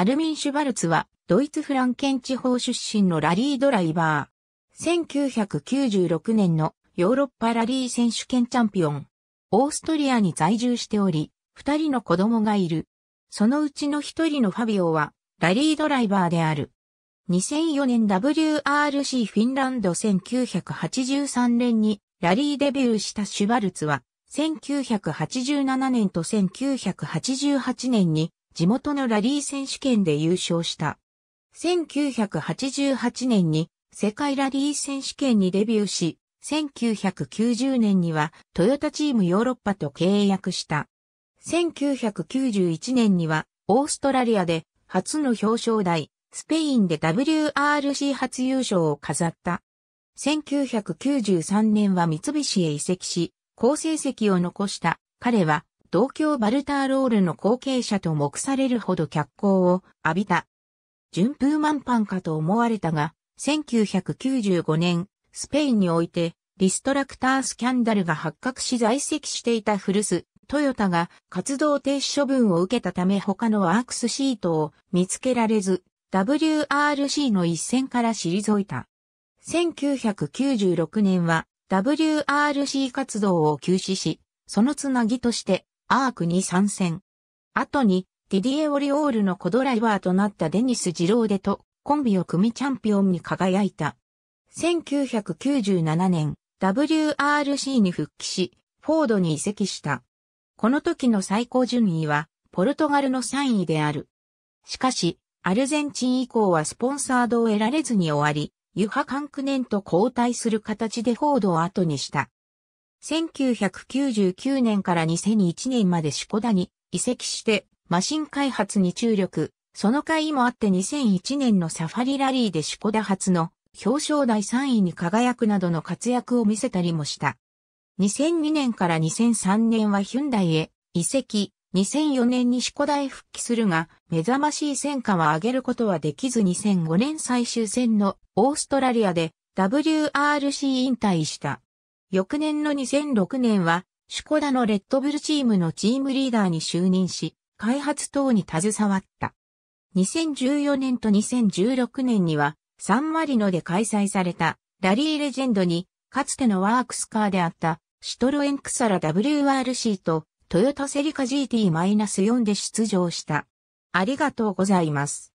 アルミン・シュバルツは、ドイツ・フランケン地方出身のラリードライバー。1996年のヨーロッパラリー選手権チャンピオン。オーストリアに在住しており、二人の子供がいる。そのうちの一人のファビオは、ラリードライバーである。2004年 WRC フィンランド1983年にラリーデビューしたシュバルツは、1987年と1988年に地元のラリー選手権で優勝した。1988年に世界ラリー選手権にデビューし、1990年にはトヨタチームヨーロッパと契約した。1991年にはオーストラリアで初の表彰台、スペインで WRC 初優勝を飾った。1993年は三菱へ移籍し、好成績を残した彼は東京バルターロールの後継者と目されるほど脚光を浴びた。順風満帆かと思われたが、1995年、スペインにおいて、リストラクタースキャンダルが発覚し在籍していた古巣、トヨタが活動停止処分を受けたため他のワークスシートを見つけられず、WRC の一線から退いた。1996年は WRC 活動を休止し、そのつなぎとしてアークに参戦。後に、ディディエ・オリオールのコドライバーとなったデニス・ジローデとコンビを組みチャンピオンに輝いた。1997年、WRC に復帰し、フォードに移籍した。この時の最高順位は、ポルトガルの3位である。しかし、アルゼンチン以降はスポンサードを得られずに終わり、ユハ・カンクネンと交代する形でフォードを後にした。1999年から2001年までシコダに移籍してマシン開発に注力。その回もあって2001年のサファリラリーでシコダ初の表彰台3位に輝くなどの活躍を見せたりもした。2002年から2003年はヒュンダイへ移籍、2004年にシコダへ復帰するが、目覚ましい戦果は上げることはできず2005年最終戦のオーストラリアで WRC 引退した。翌年の2006年は、シュコダのレッドブルチームのチームリーダーに就任し、開発等に携わった。2014年と2016年には、サンマリノで開催された、ラリーレジェンドに、かつてのワークスカーであった、シトロエンクサラ WRC と、トヨタセリカ GT-4 で出場した。ありがとうございます。